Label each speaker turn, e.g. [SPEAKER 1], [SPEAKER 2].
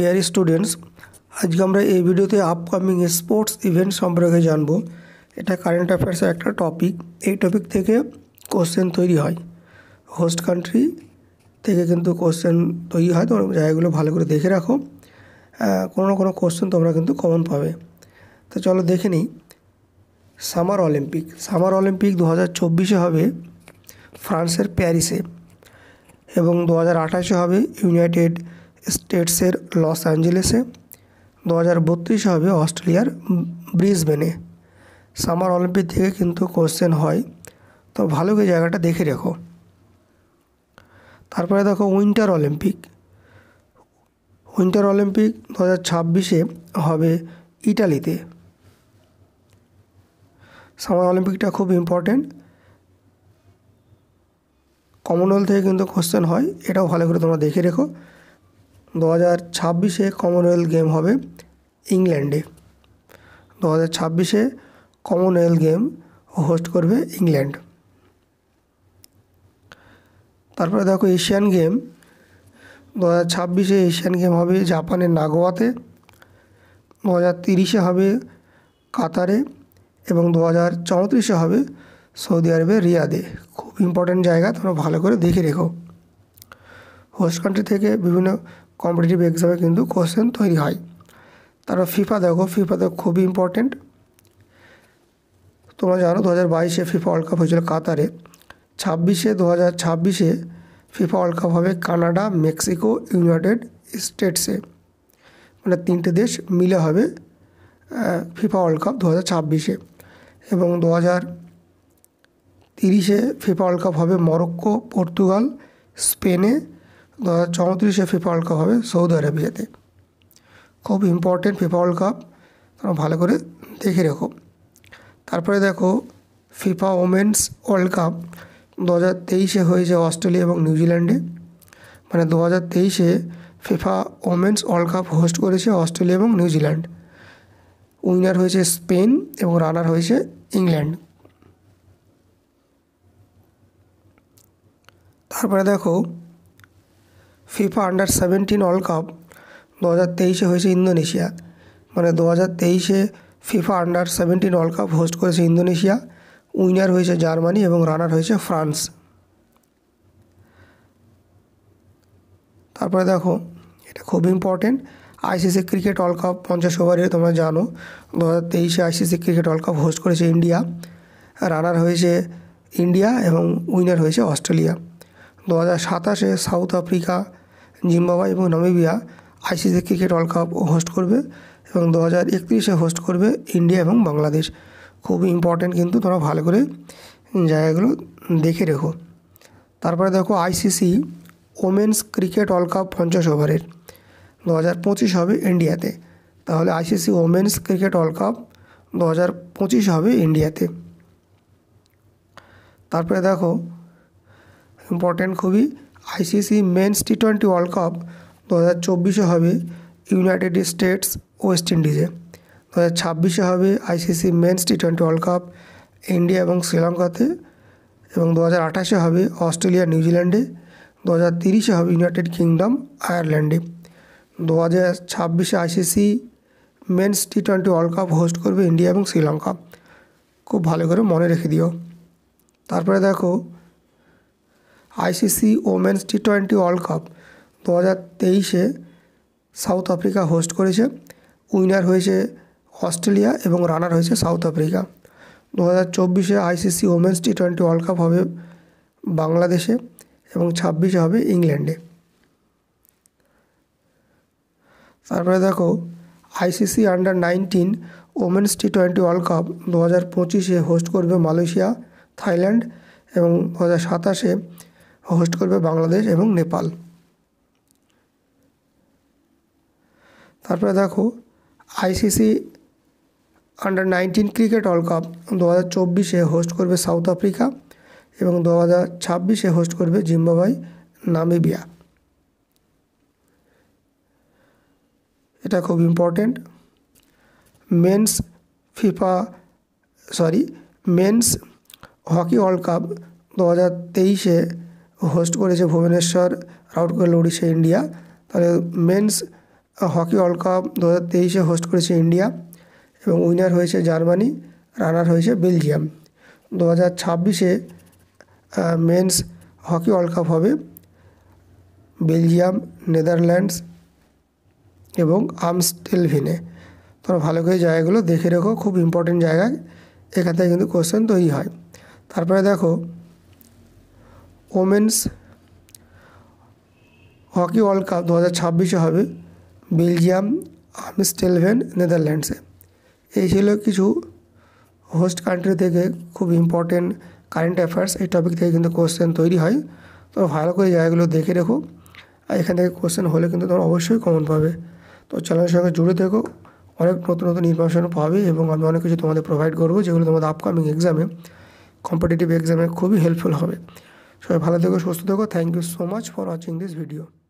[SPEAKER 1] dairy students আজকে আমরা এই ভিডিওতে আপকামিং স্পোর্টস ইভেন্ট সম্পর্কে জানব এটা কারেন্ট অ্যাফেয়ার্সের একটা টপিক এই টপিক থেকে কোশ্চেন তৈরি হয় হোস্ট কান্ট্রি থেকে কিন্তু কোশ্চেন তৈরি হয় তোমরা জায়গাগুলো ভালো করে দেখে রাখো কোনো না কোনো কোশ্চেন তোমরা কিন্তু কমন পাবে তো চলো দেখে নিই সামার অলিম্পিক সামার অলিম্পিক দু হাজার চব্বিশে হবে ফ্রান্সের প্যারিসে এবং দু হাজার আঠাশে হবে ইউনাইটেড স্টেটসের লস অ্যাঞ্জেলেসে দু হাজার বত্রিশে হবে অস্ট্রেলিয়ার ব্রিসবেনে সামার অলিম্পিক থেকে কিন্তু কোশ্চেন হয় তো ভালো করে জায়গাটা দেখে রেখো তারপরে দেখো উইন্টার অলিম্পিক উইন্টার অলিম্পিক দু হাজার ছাব্বিশে হবে ইটালিতে সামার অলিম্পিকটা খুব ইম্পর্টেন্ট কমনওয়েলথ থেকে কিন্তু কোশ্চেন হয় এটাও ভালো করে তোমরা দেখে রেখো দু হাজার ছাব্বিশে কমনওয়েলথ গেম হবে ইংল্যান্ডে দু হাজার ছাব্বিশে কমনওয়েলথ গেম হোস্ট করবে ইংল্যান্ড তারপরে দেখো এশিয়ান গেম দু হাজার ছাব্বিশে এশিয়ান গেম হবে জাপানের নাগোয়াতে দু হাজার তিরিশে হবে কাতারে এবং দু হাজার চৌত্রিশে হবে সৌদি আরবের রিয়াদে খুব ইম্পর্ট্যান্ট জায়গা তোমরা ভালো করে দেখে রেখো হোস্ট কান্ট্রি থেকে বিভিন্ন কম্পিটিটিভ এক্সামে কিন্তু কোশ্চেন তৈরি হয় তারপর ফিফা দেখো ফিফা দেখো খুবই ইম্পর্টেন্ট তোমরা জানো দু হাজার বাইশে ফিফা ওয়ার্ল্ড কাপ হয়েছিল কাতারে ছাব্বিশে দু হাজার ছাব্বিশে ফিফা ওয়ার্ল্ড কাপ হবে কানাডা মেক্সিকো ইউনাইটেড স্টেটসে মানে তিনটে দেশ মিলে হবে ফিফা ওয়ার্ল্ড কাপ দু হাজার ছাব্বিশে এবং দু হাজার তিরিশে ফিফা ওয়ার্ল্ড কাপ হবে মরক্কো পর্তুগাল স্পেনে দু হাজার চৌত্রিশে ফিফা ওয়ার্ল্ড কাপ হবে সৌদি আরেবিয়াতে খুব ইম্পর্টেন্ট ফিফা ওয়ার্ল্ড কাপ তোমরা ভালো করে দেখে রেখো তারপরে দেখো ফিফা ওমেন্স ওয়ার্ল্ড কাপ দু হাজার তেইশে হয়েছে অস্ট্রেলিয়া এবং নিউজিল্যান্ডে মানে দু হাজার তেইশে FIFA women's World Cup host করেছে অস্ট্রেলিয়া এবং নিউজিল্যান্ড উইনার হয়েছে স্পেন এবং রানার হয়েছে ইংল্যান্ড তারপরে দেখো FIFA under seventeen World Cup দু হাজার তেইশে হয়েছে ইন্দোনেশিয়া মানে দু হাজার তেইশে FIFA under seventeen World Cup host করেছে ইন্দোনেশিয়া উইনার হয়েছে জার্মানি এবং রানার হয়েছে ফ্রান্স তারপরে দেখো এটা খুব important ICC cricket World Cup পঞ্চাশ ওভারে তোমরা জানো দু হাজার তেইশে ICC cricket World Cup host করেছে ইন্ডিয়া রানার হয়েছে ইন্ডিয়া এবং উইনার হয়েছে অস্ট্রেলিয়া দু হাজার সাতাশে সাউথ আফ্রিকা জিম্বাবা এবং Namibia ICC cricket World Cup host করবে এবং দু হাজার একত্রিশে হোস্ট করবে ইন্ডিয়া এবং বাংলাদেশ খুবই ইম্পর্ট্যান্ট কিন্তু তোমরা ভালো করে জায়গাগুলো দেখে রেখো তারপরে দেখো ICC women's cricket World Cup পঞ্চাশ ওভারের দু হাজার পঁচিশ হবে ইন্ডিয়াতে তাহলে ICC women's cricket World Cup দু হাজার পঁচিশ হবে ইন্ডিয়াতে তারপরে দেখো ইম্পর্ট্যান্ট খুবই ICC men's T twenty World Cup দু হাজার চব্বিশে হবে ইউনাইটেড স্টেটস ওয়েস্ট ইন্ডিজে দু হাজার ছাব্বিশে হবে ICC men's T twenty World Cup India এবং শ্রীলঙ্কাতে এবং দু হাজার আঠাশে হবে অস্ট্রেলিয়া নিউজিল্যান্ডে দু হাজার তিরিশে হবে ইউনাইটেড কিংডম আয়ারল্যান্ডে দু হাজার ছাব্বিশে ICC men's T twenty World Cup host করবে ইন্ডিয়া এবং শ্রীলঙ্কা খুব ভালো করে মনে রেখে দিও তারপরে দেখো ICC women's T twenty World Cup দু হাজার তেইশে সাউথ আফ্রিকা হোস্ট করেছে উইনার হয়েছে অস্ট্রেলিয়া এবং রানার হয়েছে সাউথ আফ্রিকা দু হাজার চব্বিশে ICC women's T twenty World Cup হবে বাংলাদেশে এবং ছাব্বিশে হবে ইংল্যান্ডে তারপরে দেখো ICC under nineteen women's T twenty World Cup দু হাজার পঁচিশে হোস্ট করবে মালয়েশিয়া থাইল্যান্ড এবং দু হাজার সাতাশে হোস্ট করবে বাংলাদেশ এবং নেপাল তারপরে দেখো ICC under nineteen cricket World Cup দু হাজার চব্বিশে হোস্ট করবে সাউথ আফ্রিকা এবং দু হাজার ছাব্বিশে হোস্ট করবে জিম্বাবাই নামিবিয়া এটা খুব important men's FIFA sorry men's hockey World Cup দু হাজার তেইশে হোস্ট করেছে ভুবনেশ্বর রাউট করলো উড়িষ্যা ইন্ডিয়া তাহলে মেন্স হকি ওয়ার্ল্ড কাপ দু হাজার তেইশে হোস্ট করেছে ইন্ডিয়া এবং উইনার হয়েছে জার্মানি রানার হয়েছে বেলজিয়াম দু হাজার ছাব্বিশে মেন্স হকি ওয়ার্ল্ড কাপ হবে বেলজিয়াম নেদারল্যান্ডস এবং আমস্টেলভিনে তোমরা ভালো করে জায়গাগুলো দেখে রেখো খুব ইম্পর্টেন্ট জায়গায় এখান থেকে কিন্তু কোশ্চেন তৈরি হয় তারপরে দেখো ওমেন্স হকি ওয়ার্ল্ড কাপ দু হাজার ছাব্বিশে হবে বেলজিয়াম আমস্টেলভেন নেদারল্যান্ডসে এই ছিল কিছু হোস্ট কান্ট্রি থেকে খুব ইম্পর্টেন্ট কারেন্ট অ্যাফেয়ার্স এই টপিক থেকে কিন্তু কোশ্চেন তৈরি হয় তো ভালো করে জায়গাগুলো দেখে রেখো আর এখান থেকে কোশ্চেন হলে কিন্তু তোমরা অবশ্যই কমন পাবে তো চ্যানেলের সঙ্গে জুড়ে থেকো অনেক নতুন নতুন ইনফরমেশন পাবে এবং আমি অনেক কিছু তোমাদের প্রোভাইড করবো যেগুলো তোমাদের আপকামিং এক্সামে কম্পিটিটিভ এক্সামে খুবই হেল্পফুল হবে সবাই ভালো থেকো সুস্থ থেকো thank you so much for watching this video